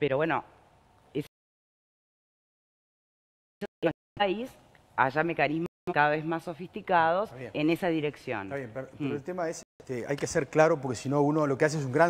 Pero bueno, que en país haya mecanismos cada vez más sofisticados en esa dirección. Está bien, pero, mm. el tema es, este, hay que ser claro porque si no uno lo que hace es un gran